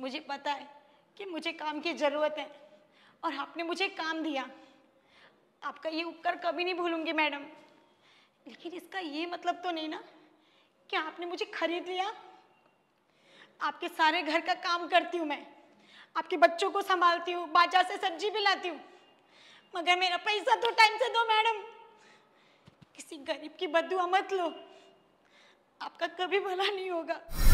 मुझे पता है कि मुझे काम की ज़रूरत है और आपने मुझे काम दिया आपका ये उपकार कभी नहीं भूलूंगी मैडम लेकिन इसका ये मतलब तो नहीं ना कि आपने मुझे खरीद लिया आपके सारे घर का काम करती हूँ मैं आपके बच्चों को संभालती हूँ बाजार से सब्जी भी लाती हूँ मगर मेरा पैसा तो टाइम से दो मैडम किसी गरीब की बदुआ मत लो आपका कभी भला नहीं होगा